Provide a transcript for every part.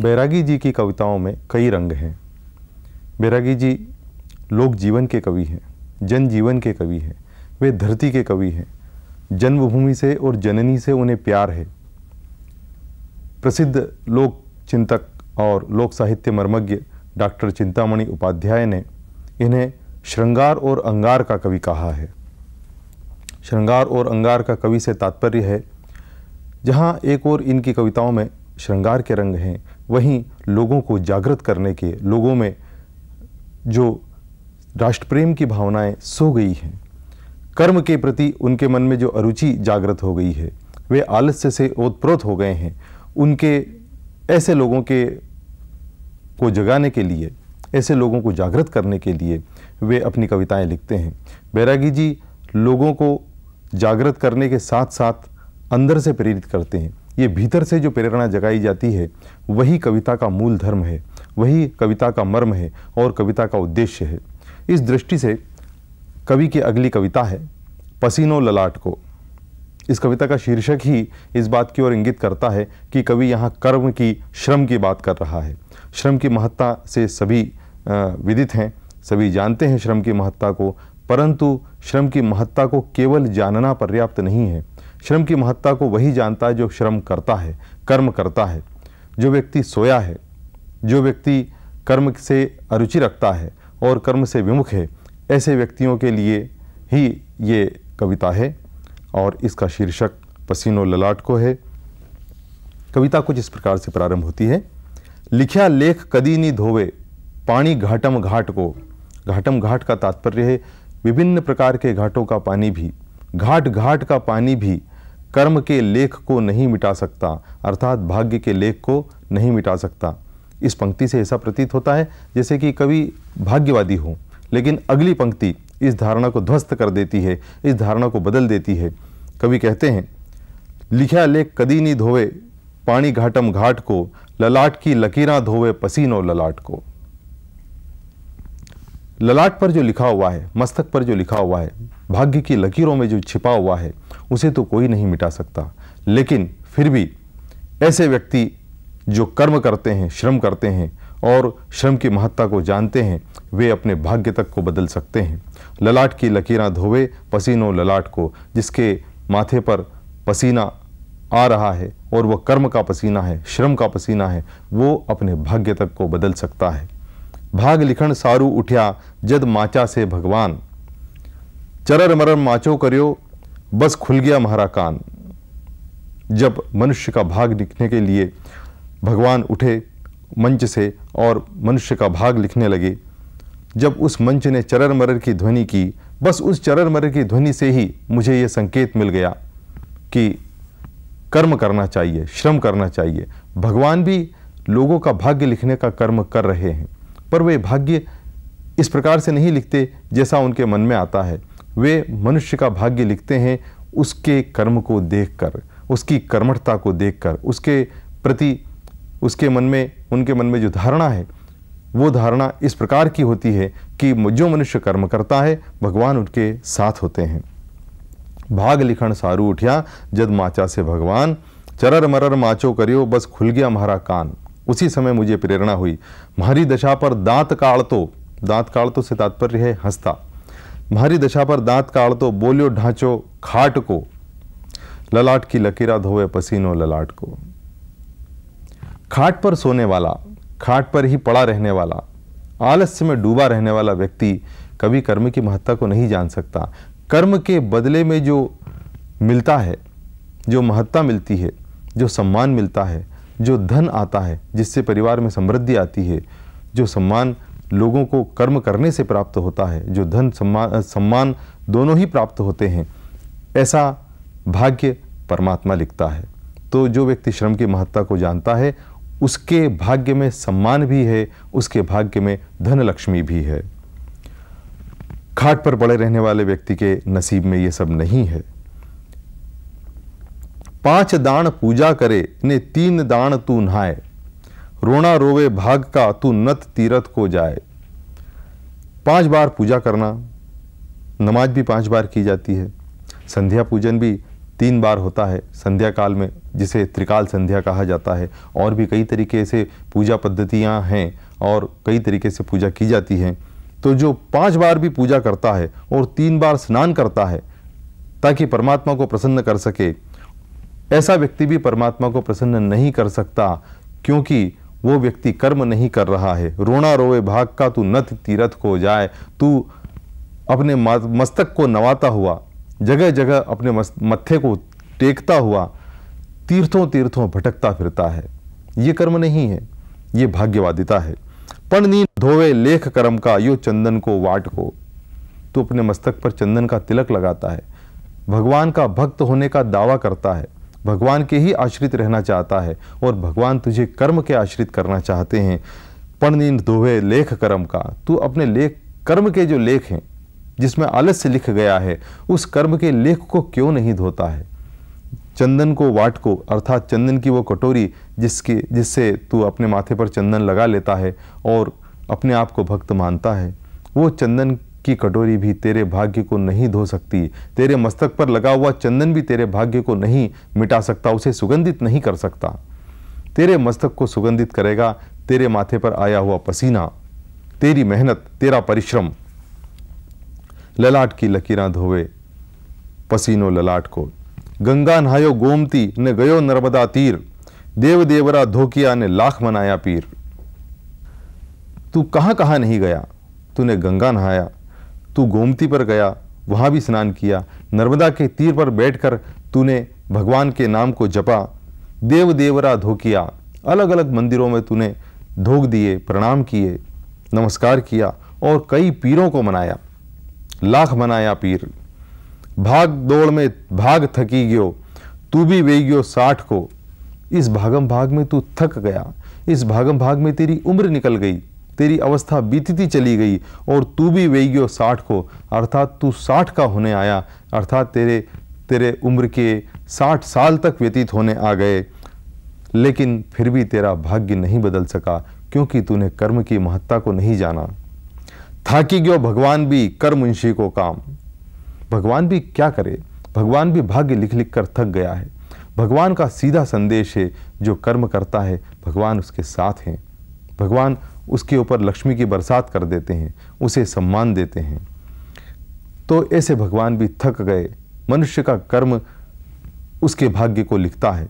बैरागी जी की कविताओं में कई रंग हैं बैरागी जी लोक जीवन के कवि हैं जन जीवन के कवि हैं वे धरती के कवि हैं जन्मभूमि से और जननी से उन्हें प्यार है प्रसिद्ध लोक चिंतक और लोक साहित्य मर्मज्ञ डॉक्टर चिंतामणि उपाध्याय ने इन्हें श्रृंगार और अंगार का कवि कहा है श्रृंगार और अंगार का कवि से तात्पर्य है जहाँ एक और इनकी कविताओं में श्रृंगार के रंग हैं वहीं लोगों को जागृत करने के लोगों में जो राष्ट्रप्रेम की भावनाएं सो गई हैं कर्म के प्रति उनके मन में जो अरुचि जागृत हो गई है वे आलस्य से ओतप्रोत हो गए हैं उनके ऐसे लोगों के को जगाने के लिए ऐसे लोगों को जागृत करने के लिए वे अपनी कविताएं लिखते हैं बैरागी जी लोगों को जागृत करने के साथ साथ अंदर से प्रेरित करते हैं ये भीतर से जो प्रेरणा जगाई जाती है वही कविता का मूल धर्म है वही कविता का मर्म है और कविता का उद्देश्य है इस दृष्टि से कवि की अगली कविता है पसीनो ललाट को इस कविता का शीर्षक ही इस बात की ओर इंगित करता है कि कवि यहाँ कर्म की श्रम की बात कर रहा है श्रम की महत्ता से सभी विदित हैं सभी जानते हैं श्रम की महत्ता को परंतु श्रम की महत्ता को केवल जानना पर्याप्त नहीं है श्रम की महत्ता को वही जानता है जो श्रम करता है कर्म करता है जो व्यक्ति सोया है जो व्यक्ति कर्म से अरुचि रखता है और कर्म से विमुख है ऐसे व्यक्तियों के लिए ही ये कविता है और इसका शीर्षक पसीनो ललाट को है कविता कुछ इस प्रकार से प्रारंभ होती है लिखा लेख कदी नहीं धोवे पानी घाटम घाट को घाटम घाट का तात्पर्य है विभिन्न प्रकार के घाटों का पानी भी घाट घाट का पानी भी कर्म के लेख को नहीं मिटा सकता अर्थात भाग्य के लेख को नहीं मिटा सकता इस पंक्ति से ऐसा प्रतीत होता है जैसे कि कवि भाग्यवादी हो लेकिन अगली पंक्ति इस धारणा को ध्वस्त कर देती है इस धारणा को बदल देती है कवि कहते हैं लिखा लेख कदी नहीं धोवे पानी घाटम घाट को ललाट की लकीरा धोवे पसीनो ललाट को ललाट पर जो लिखा हुआ है मस्तक पर जो लिखा हुआ है भाग्य की लकीरों में जो छिपा हुआ है उसे तो कोई नहीं मिटा सकता लेकिन फिर भी ऐसे व्यक्ति जो कर्म करते हैं श्रम करते हैं और श्रम की महत्ता को जानते हैं वे अपने भाग्य तक को बदल सकते हैं ललाट की लकीरा धोवे पसीनों ललाट को जिसके माथे पर पसीना आ रहा है और वह कर्म का पसीना है श्रम का पसीना है वो अपने भाग्य तक को बदल सकता है भाग लिखण सारू उठ्या जद माचा से भगवान चरर मरर माचो करियो बस खुल गया महारा कान जब मनुष्य का भाग लिखने के लिए भगवान उठे मंच से और मनुष्य का भाग लिखने लगे जब उस मंच ने चरर मरर की ध्वनि की बस उस चरर मरर की ध्वनि से ही मुझे ये संकेत मिल गया कि कर्म करना चाहिए श्रम करना चाहिए भगवान भी लोगों का भाग्य लिखने का कर्म कर रहे हैं पर वे भाग्य इस प्रकार से नहीं लिखते जैसा उनके मन में आता है वे मनुष्य का भाग्य लिखते हैं उसके कर्म को देखकर उसकी कर्मठता को देखकर उसके प्रति उसके मन में उनके मन में जो धारणा है वो धारणा इस प्रकार की होती है कि जो मनुष्य कर्म करता है भगवान उनके साथ होते हैं भाग लिखण सारू उठिया जद माचा से भगवान चरर मरर माचो करियो बस खुल गया हमारा कान उसी समय मुझे प्रेरणा हुई म्हारी दशा पर दांत काड़ तो दांत काल तो से तात्पर्य है हंसता म्हारी दशा पर दांत काल तो बोलियो ढांचो खाट को ललाट की लकीरा धोवे पसीनो ललाट को खाट पर सोने वाला खाट पर ही पड़ा रहने वाला आलस्य में डूबा रहने वाला व्यक्ति कभी कर्म की महत्ता को नहीं जान सकता कर्म के बदले में जो मिलता है जो महत्ता मिलती है जो सम्मान मिलता है जो धन आता है जिससे परिवार में समृद्धि आती है जो सम्मान लोगों को कर्म करने से प्राप्त होता है जो धन सम्मान सम्मान दोनों ही प्राप्त होते हैं ऐसा भाग्य परमात्मा लिखता है तो जो व्यक्ति श्रम की महत्ता को जानता है उसके भाग्य में सम्मान भी है उसके भाग्य में धन लक्ष्मी भी है खाट पर पड़े रहने वाले व्यक्ति के नसीब में ये सब नहीं है पांच दान पूजा करे ने तीन दान तू नहाए रोना रोवे भाग का तू नत तीरथ को जाए पांच बार पूजा करना नमाज भी पांच बार की जाती है संध्या पूजन भी तीन बार होता है संध्या काल में जिसे त्रिकाल संध्या कहा जाता है और भी कई तरीके से पूजा पद्धतियाँ हैं और कई तरीके से पूजा की जाती हैं तो जो पांच बार भी पूजा करता है और तीन बार स्नान करता है ताकि परमात्मा को प्रसन्न कर सके ऐसा व्यक्ति भी परमात्मा को प्रसन्न नहीं कर सकता क्योंकि वो व्यक्ति कर्म नहीं कर रहा है रोना रोवे भाग का तू नथ तीरथ को जाए तू अपने मस्तक को नवाता हुआ जगह जगह अपने मत्थे को टेकता हुआ तीर्थों तीर्थों भटकता फिरता है ये कर्म नहीं है ये भाग्यवादिता है पणनी धोवे लेख कर्म का यो चंदन को वाट को तू अपने मस्तक पर चंदन का तिलक लगाता है भगवान का भक्त होने का दावा करता है भगवान के ही आश्रित रहना चाहता है और भगवान तुझे कर्म के आश्रित करना चाहते हैं पणनिंद दोहे लेख कर्म का तू अपने लेख कर्म के जो लेख हैं जिसमें आलस्य लिख गया है उस कर्म के लेख को क्यों नहीं धोता है चंदन को वाट को अर्थात चंदन की वो कटोरी जिसके जिससे तू अपने माथे पर चंदन लगा लेता है और अपने आप को भक्त मानता है वो चंदन की कटोरी भी तेरे भाग्य को नहीं धो सकती तेरे मस्तक पर लगा हुआ चंदन भी तेरे भाग्य को नहीं मिटा सकता उसे सुगंधित नहीं कर सकता तेरे मस्तक को सुगंधित करेगा तेरे माथे पर आया हुआ पसीना तेरी मेहनत तेरा परिश्रम ललाट की लकीरा धोवे पसीनो ललाट को गंगा नहायो गोमती ने गयो नर्मदा तीर देव देवरा धोकिया ने लाख मनाया पीर तू कहाँ कहाँ नहीं गया तूने गंगा नहाया तू गोमती पर गया वहाँ भी स्नान किया नर्मदा के तीर पर बैठकर तूने भगवान के नाम को जपा देव देवरा किया अलग अलग मंदिरों में तूने धोख दिए प्रणाम किए नमस्कार किया और कई पीरों को मनाया लाख मनाया पीर भाग दौड़ में भाग थकी गयो तू भी वे गयो साठ को इस भागम भाग में तू थक गया इस भागम भाग में तेरी उम्र निकल गई तेरी अवस्था बीतती चली गई और तू भी वेग्यो साठ को अर्थात तू साठ का होने आया अर्थात तेरे तेरे उम्र के साठ साल तक व्यतीत होने आ गए लेकिन फिर भी तेरा भाग्य नहीं बदल सका क्योंकि तूने कर्म की महत्ता को नहीं जाना कि क्यों भगवान भी कर मुंशी को काम भगवान भी क्या करे भगवान भी भाग्य लिख लिख कर थक गया है भगवान का सीधा संदेश है जो कर्म करता है भगवान उसके साथ हैं भगवान उसके ऊपर लक्ष्मी की बरसात कर देते हैं उसे सम्मान देते हैं तो ऐसे भगवान भी थक गए मनुष्य का कर्म उसके भाग्य को लिखता है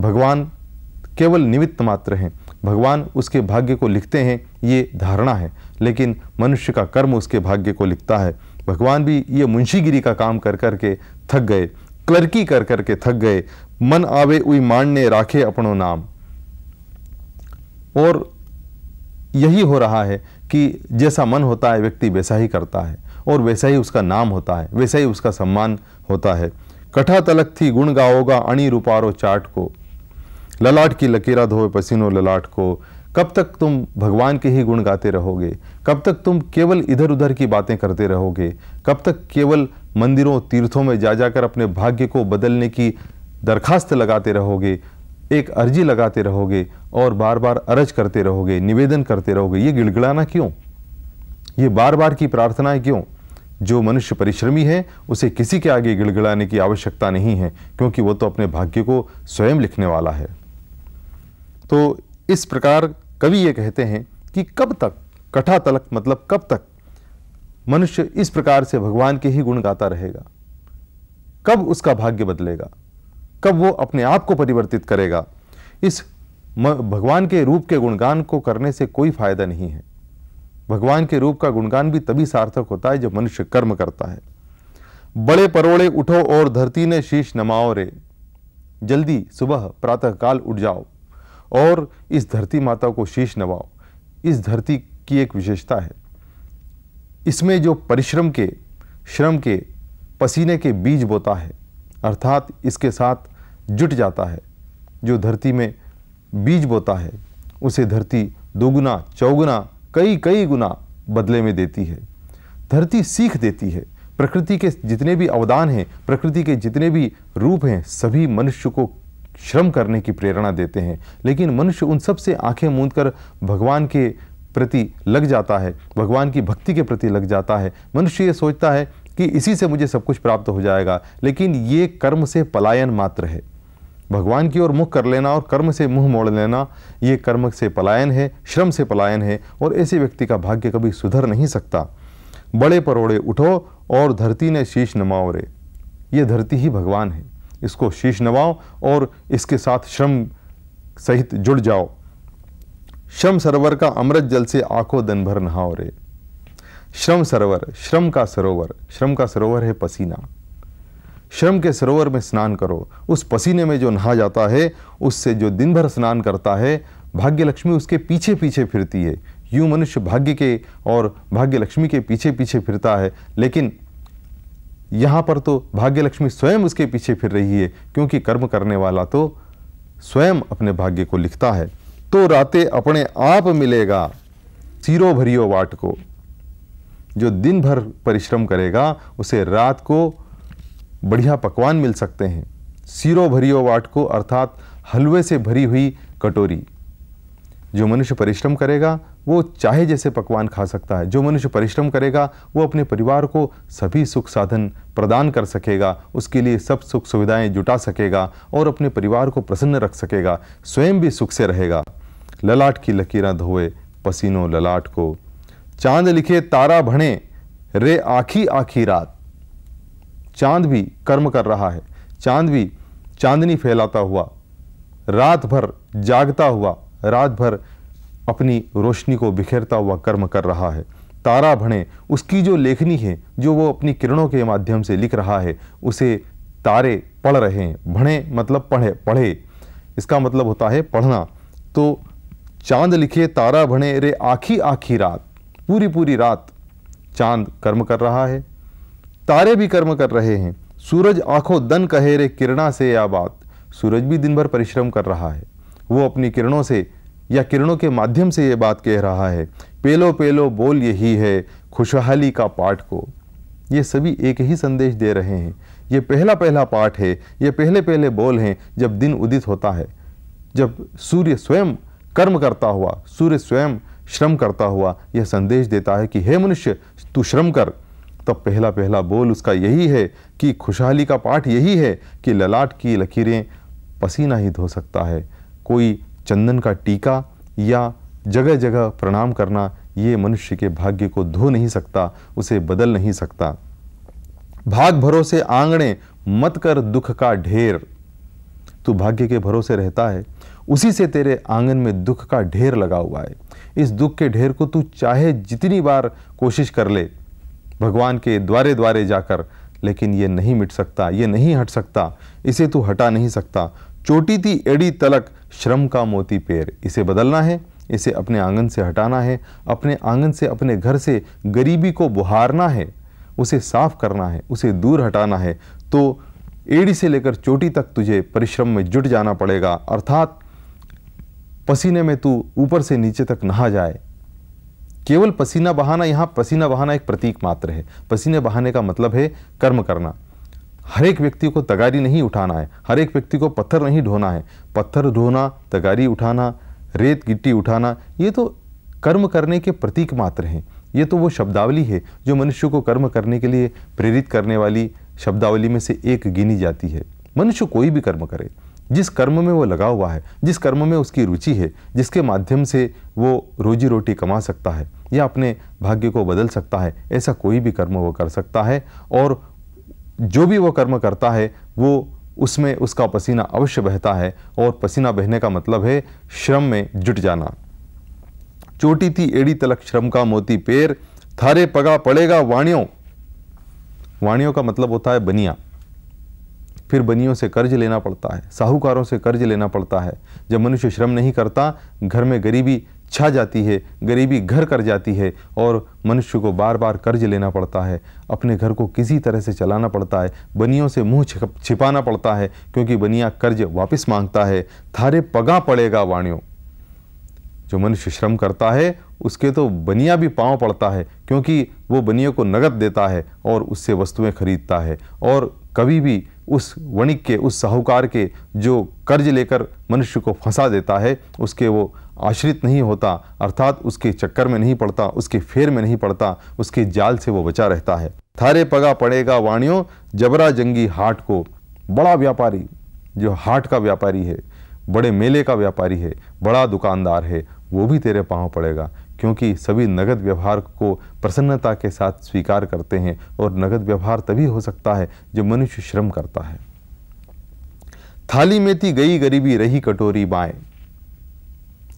भगवान केवल निमित्त मात्र हैं भगवान उसके भाग्य को लिखते हैं ये धारणा है लेकिन मनुष्य का कर्म उसके भाग्य को लिखता है भगवान भी ये मुंशीगिरी का काम कर कर के थक गए क्लर्की कर कर के थक गए मन आवे उई मानने राखे अपनो नाम और यही हो रहा है कि जैसा मन होता है व्यक्ति वैसा ही करता है और वैसा ही उसका नाम होता है वैसा ही उसका सम्मान होता है कठा तलक थी गुण गाओगा अणी रूपारो चाट को ललाट की लकीरा धोए पसीनो ललाट को कब तक तुम भगवान के ही गुण गाते रहोगे कब तक तुम केवल इधर उधर की बातें करते रहोगे कब तक केवल मंदिरों तीर्थों में जा जाकर अपने भाग्य को बदलने की दरखास्त लगाते रहोगे एक अर्जी लगाते रहोगे और बार बार अर्ज करते रहोगे निवेदन करते रहोगे ये गिड़गिड़ाना क्यों ये बार बार की प्रार्थनाएं क्यों जो मनुष्य परिश्रमी है उसे किसी के आगे गिड़गिड़ाने की आवश्यकता नहीं है क्योंकि वो तो अपने भाग्य को स्वयं लिखने वाला है तो इस प्रकार कवि ये कहते हैं कि कब तक कठा तलक मतलब कब तक मनुष्य इस प्रकार से भगवान के ही गुण गाता रहेगा कब उसका भाग्य बदलेगा कब वो अपने आप को परिवर्तित करेगा इस भगवान के रूप के गुणगान को करने से कोई फायदा नहीं है भगवान के रूप का गुणगान भी तभी सार्थक होता है जब मनुष्य कर्म करता है बड़े परोड़े उठो और धरती ने शीश नमाओ रे जल्दी सुबह प्रातःकाल उठ जाओ और इस धरती माता को शीश नवाओ इस धरती की एक विशेषता है इसमें जो परिश्रम के श्रम के पसीने के बीज बोता है अर्थात इसके साथ जुट जाता है जो धरती में बीज बोता है उसे धरती दोगुना चौगुना कई कई गुना बदले में देती है धरती सीख देती है प्रकृति के जितने भी अवदान हैं प्रकृति के जितने भी रूप हैं सभी मनुष्य को श्रम करने की प्रेरणा देते हैं लेकिन मनुष्य उन सब से आंखें मूंद कर भगवान के प्रति लग जाता है भगवान की भक्ति के प्रति लग जाता है मनुष्य ये सोचता है कि इसी से मुझे सब कुछ प्राप्त हो जाएगा लेकिन ये कर्म से पलायन मात्र है भगवान की ओर मुख कर लेना और कर्म से मुंह मोड़ लेना ये कर्म से पलायन है श्रम से पलायन है और ऐसे व्यक्ति का भाग्य कभी सुधर नहीं सकता बड़े परोड़े उठो और धरती ने शीश नमाओ रे ये धरती ही भगवान है इसको शीश नवाओ और इसके साथ श्रम सहित जुड़ जाओ श्रम सरोवर का अमृत जल से आंखों दिन भर नहाओ रे श्रम सरोवर श्रम का सरोवर श्रम का सरोवर है पसीना श्रम के सरोवर में स्नान करो उस पसीने में जो नहा जाता है उससे जो दिन भर स्नान करता है भाग्य लक्ष्मी उसके पीछे पीछे फिरती है यू मनुष्य भाग्य के और भाग्य लक्ष्मी के पीछे पीछे फिरता है लेकिन यहाँ पर तो भाग्य लक्ष्मी स्वयं उसके पीछे फिर रही है क्योंकि कर्म करने वाला तो स्वयं अपने भाग्य को लिखता है तो रातें अपने आप मिलेगा सिरो भरियो वाट को जो दिन भर परिश्रम करेगा उसे रात को बढ़िया पकवान मिल सकते हैं सीरो भरियो को अर्थात हलवे से भरी हुई कटोरी जो मनुष्य परिश्रम करेगा वो चाहे जैसे पकवान खा सकता है जो मनुष्य परिश्रम करेगा वो अपने परिवार को सभी सुख साधन प्रदान कर सकेगा उसके लिए सब सुख सुविधाएं जुटा सकेगा और अपने परिवार को प्रसन्न रख सकेगा स्वयं भी सुख से रहेगा ललाट की लकीरें धोए पसीनों ललाट को चांद लिखे तारा भणे रे आखी आखी रात चांद भी कर्म कर रहा है चांद भी चांदनी फैलाता हुआ रात भर जागता हुआ रात भर अपनी रोशनी को बिखेरता हुआ कर्म कर रहा है तारा भणे उसकी जो लेखनी है जो वो अपनी किरणों के माध्यम से लिख रहा है उसे तारे पढ़ रहे हैं भणे मतलब पढ़े पढ़े इसका मतलब होता है पढ़ना तो चांद लिखे तारा भणे रे आखी आखी रात पूरी पूरी रात चांद कर्म कर रहा है तारे भी कर्म कर रहे हैं सूरज आंखों दन कहेरे किरणा से या बात सूरज भी दिन भर परिश्रम कर रहा है वो अपनी किरणों से या किरणों के माध्यम से ये बात कह रहा है पेलो पेलो बोल यही है खुशहाली का पाठ को ये सभी एक ही संदेश दे रहे हैं ये पहला पहला पाठ है ये पहले पहले बोल हैं जब दिन उदित होता है जब सूर्य स्वयं कर्म करता हुआ सूर्य स्वयं श्रम करता हुआ यह संदेश देता है कि हे मनुष्य तू श्रम कर तब पहला पहला बोल उसका यही है कि खुशहाली का पाठ यही है कि ललाट की लकीरें पसीना ही धो सकता है कोई चंदन का टीका या जगह जगह प्रणाम करना ये मनुष्य के भाग्य को धो नहीं सकता उसे बदल नहीं सकता भाग भरोसे आंगणे मत कर दुख का ढेर तू भाग्य के भरोसे रहता है उसी से तेरे आंगन में दुख का ढेर लगा हुआ है इस दुख के ढेर को तू चाहे जितनी बार कोशिश कर ले भगवान के द्वारे द्वारे जाकर लेकिन ये नहीं मिट सकता ये नहीं हट सकता इसे तू हटा नहीं सकता चोटी थी एड़ी तलक श्रम का मोती पैर इसे बदलना है इसे अपने आंगन से हटाना है अपने आंगन से अपने घर से गरीबी को बुहारना है उसे साफ करना है उसे दूर हटाना है तो एड़ी से लेकर चोटी तक तुझे परिश्रम में जुट जाना पड़ेगा अर्थात पसीने में तू ऊपर से नीचे तक नहा जाए केवल पसीना बहाना यहाँ पसीना बहाना एक प्रतीक मात्र है पसीने बहाने का मतलब है कर्म करना हर एक व्यक्ति को तगारी नहीं उठाना है हर एक व्यक्ति को पत्थर नहीं ढोना है पत्थर ढोना तगारी उठाना रेत गिट्टी उठाना ये तो कर्म करने के प्रतीक मात्र हैं ये तो वो शब्दावली है जो मनुष्य को कर्म करने के लिए प्रेरित करने वाली शब्दावली में से एक गिनी जाती है मनुष्य कोई भी कर्म करे जिस कर्म में वो लगा हुआ है जिस कर्म में उसकी रुचि है जिसके माध्यम से वो रोजी रोटी कमा सकता है या अपने भाग्य को बदल सकता है ऐसा कोई भी कर्म वो कर सकता है और जो भी वो कर्म करता है वो उसमें उसका पसीना अवश्य बहता है और पसीना बहने का मतलब है श्रम में जुट जाना चोटी थी एड़ी तलक श्रम का मोती पेर थारे पगा पड़ेगा वाणियों वाणियों का मतलब होता है बनिया फिर बनियों से कर्ज लेना पड़ता है साहूकारों से कर्ज लेना पड़ता है जब मनुष्य श्रम नहीं करता घर में गरीबी छा जाती है गरीबी घर कर जाती है और मनुष्य को बार बार कर्ज लेना पड़ता है अपने घर को किसी तरह से चलाना पड़ता है बनियों से मुंह छिपाना पड़ता है क्योंकि बनिया कर्ज वापस मांगता है थारे पगा पड़ेगा वाणियों जो मनुष्य श्रम करता है उसके तो बनिया भी पाँव पड़ता है क्योंकि वो बनियों को नगद देता है और उससे वस्तुएं खरीदता है और कभी भी उस वणिक के उस साहूकार के जो कर्ज लेकर मनुष्य को फंसा देता है उसके वो आश्रित नहीं होता अर्थात उसके चक्कर में नहीं पड़ता उसके फेर में नहीं पड़ता उसके जाल से वो बचा रहता है थारे पगा पड़ेगा वाणियों जबरा जंगी हाट को बड़ा व्यापारी जो हाट का व्यापारी है बड़े मेले का व्यापारी है बड़ा दुकानदार है वो भी तेरे पाँव पड़ेगा क्योंकि सभी नगद व्यवहार को प्रसन्नता के साथ स्वीकार करते हैं और नगद व्यवहार तभी हो सकता है जो मनुष्य श्रम करता है थाली में थी गई गरीबी रही कटोरी बाएं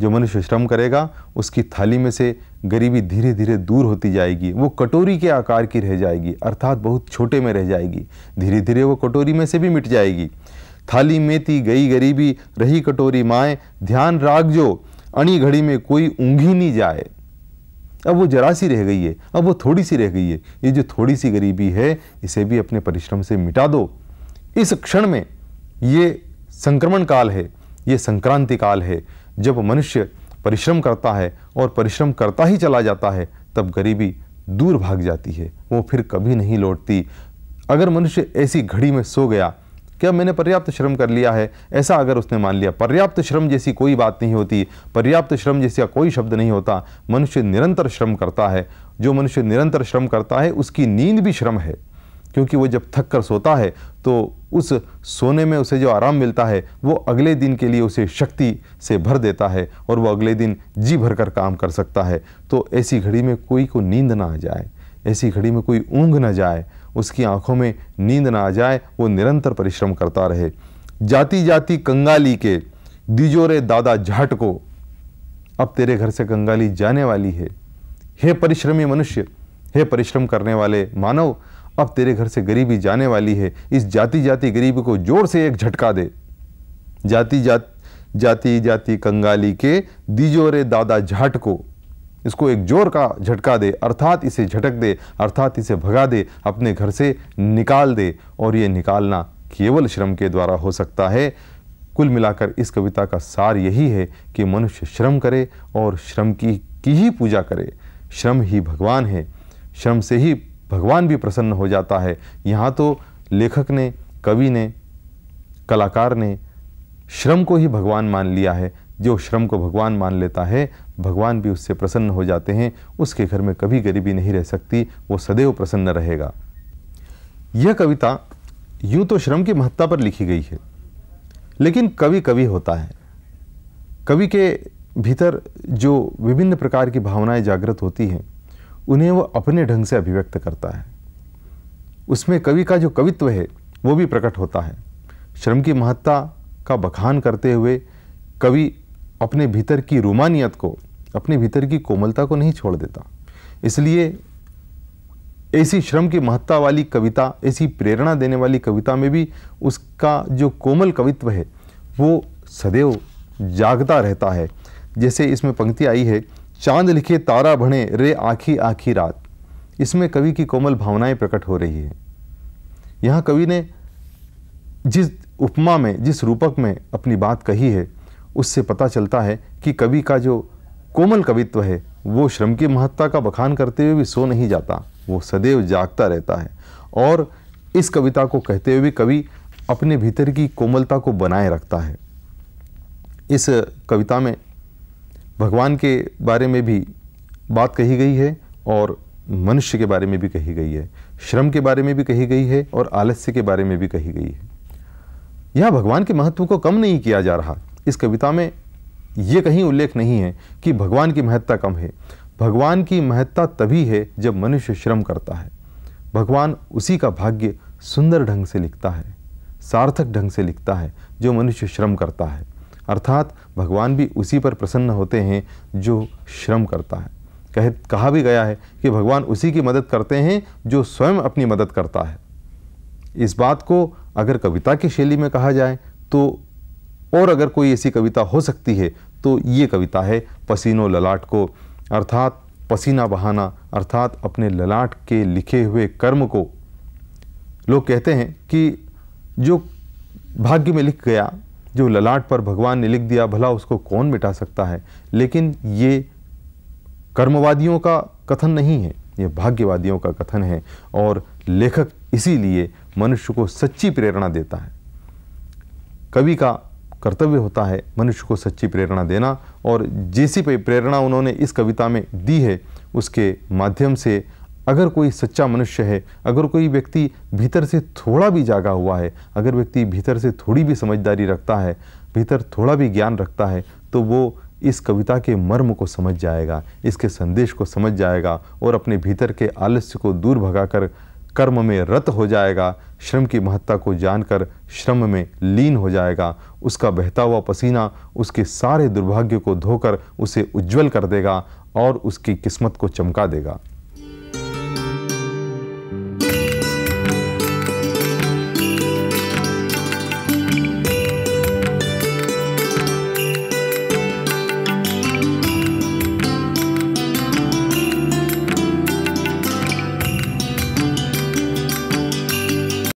जो मनुष्य श्रम करेगा उसकी थाली में से गरीबी धीरे धीरे दूर होती जाएगी वो कटोरी के आकार की रह जाएगी अर्थात बहुत छोटे में रह जाएगी धीरे धीरे वो कटोरी में से भी मिट जाएगी थाली में थी गई गरीबी रही कटोरी माएँ ध्यान राग जो अणी घड़ी में कोई ऊँघी नहीं जाए अब वो जरा सी रह गई है अब वो थोड़ी सी रह गई है ये जो थोड़ी सी गरीबी है इसे भी अपने परिश्रम से मिटा दो इस क्षण में ये संक्रमण काल है ये संक्रांति काल है जब मनुष्य परिश्रम करता है और परिश्रम करता ही चला जाता है तब गरीबी दूर भाग जाती है वो फिर कभी नहीं लौटती अगर मनुष्य ऐसी घड़ी में सो गया क्या मैंने पर्याप्त श्रम कर लिया है ऐसा अगर उसने मान लिया पर्याप्त श्रम जैसी कोई बात नहीं होती पर्याप्त श्रम जैसा कोई शब्द नहीं होता मनुष्य निरंतर श्रम करता है जो मनुष्य निरंतर श्रम करता है उसकी नींद भी श्रम है क्योंकि वो जब थक कर सोता है तो उस सोने में उसे जो आराम मिलता है वो अगले दिन के लिए उसे शक्ति से भर देता है और वो अगले दिन जी भर कर काम कर सकता है तो ऐसी घड़ी में कोई को नींद ना आ जाए ऐसी घड़ी में कोई ऊँघ ना जाए उसकी आंखों में नींद ना आ जाए वो निरंतर परिश्रम करता रहे जाति जाति कंगाली के दिजोरे दादा झाट को अब तेरे घर से कंगाली जाने वाली है हे परिश्रमी मनुष्य हे परिश्रम करने वाले मानव अब तेरे घर से गरीबी जाने वाली है इस जाति जाति गरीबी को जोर से एक झटका दे जाति जाति जाति जाति कंगाली के दीजोरे दादा झाट को इसको एक जोर का झटका दे अर्थात इसे झटक दे अर्थात इसे भगा दे अपने घर से निकाल दे और ये निकालना केवल श्रम के द्वारा हो सकता है कुल मिलाकर इस कविता का सार यही है कि मनुष्य श्रम करे और श्रम की की ही पूजा करे श्रम ही भगवान है श्रम से ही भगवान भी प्रसन्न हो जाता है यहाँ तो लेखक ने कवि ने कलाकार ने श्रम को ही भगवान मान लिया है जो श्रम को भगवान मान लेता है भगवान भी उससे प्रसन्न हो जाते हैं उसके घर में कभी गरीबी नहीं रह सकती वो सदैव प्रसन्न रहेगा यह कविता यूं तो श्रम की महत्ता पर लिखी गई है लेकिन कवि कवि होता है कवि के भीतर जो विभिन्न प्रकार की भावनाएं जागृत होती हैं उन्हें वह अपने ढंग से अभिव्यक्त करता है उसमें कवि का जो कवित्व है वो भी प्रकट होता है श्रम की महत्ता का बखान करते हुए कवि अपने भीतर की रोमानियत को अपने भीतर की कोमलता को नहीं छोड़ देता इसलिए ऐसी श्रम की महत्ता वाली कविता ऐसी प्रेरणा देने वाली कविता में भी उसका जो कोमल कवित्व है वो सदैव जागता रहता है जैसे इसमें पंक्ति आई है चांद लिखे तारा भणे रे आखी आखी रात इसमें कवि की कोमल भावनाएं प्रकट हो रही है यहाँ कवि ने जिस उपमा में जिस रूपक में अपनी बात कही है उससे पता चलता है कि कवि का जो कोमल कवित्व है वो श्रम की महत्ता का बखान करते हुए भी सो नहीं जाता वो सदैव जागता रहता है और इस कविता को कहते हुए भी कवि अपने भीतर की कोमलता को बनाए रखता है इस कविता में भगवान के बारे में भी बात कही गई है और मनुष्य के बारे में भी कही गई है श्रम के बारे में भी कही गई है और आलस्य के बारे में भी कही गई है यह भगवान के महत्व को कम नहीं किया जा रहा इस कविता में ये कहीं उल्लेख नहीं है कि भगवान की महत्ता कम है भगवान की महत्ता तभी है जब मनुष्य श्रम करता है भगवान उसी का भाग्य सुंदर ढंग से लिखता है सार्थक ढंग से लिखता है जो मनुष्य श्रम करता है अर्थात भगवान भी उसी पर प्रसन्न होते हैं जो श्रम करता है कह कहा भी गया है कि भगवान उसी की मदद करते हैं जो स्वयं अपनी मदद करता है इस बात को अगर कविता की शैली में कहा जाए तो और अगर कोई ऐसी कविता हो सकती है तो ये कविता है पसीनों ललाट को अर्थात पसीना बहाना अर्थात अपने ललाट के लिखे हुए कर्म को लोग कहते हैं कि जो भाग्य में लिख गया जो ललाट पर भगवान ने लिख दिया भला उसको कौन मिटा सकता है लेकिन ये कर्मवादियों का कथन नहीं है ये भाग्यवादियों का कथन है और लेखक इसीलिए मनुष्य को सच्ची प्रेरणा देता है कवि का कर्तव्य होता है मनुष्य को सच्ची प्रेरणा देना और जैसी प्रेरणा उन्होंने इस कविता में दी है उसके माध्यम से अगर कोई सच्चा मनुष्य है अगर कोई व्यक्ति भीतर से थोड़ा भी जागा हुआ है अगर व्यक्ति भीतर से थोड़ी भी समझदारी रखता है भीतर थोड़ा भी ज्ञान रखता है तो वो इस कविता के मर्म को समझ जाएगा इसके संदेश को समझ जाएगा और अपने भीतर के आलस्य को दूर भगाकर कर्म में रत हो जाएगा श्रम की महत्ता को जानकर श्रम में लीन हो जाएगा उसका बहता हुआ पसीना उसके सारे दुर्भाग्य को धोकर उसे उज्जवल कर देगा और उसकी किस्मत को चमका देगा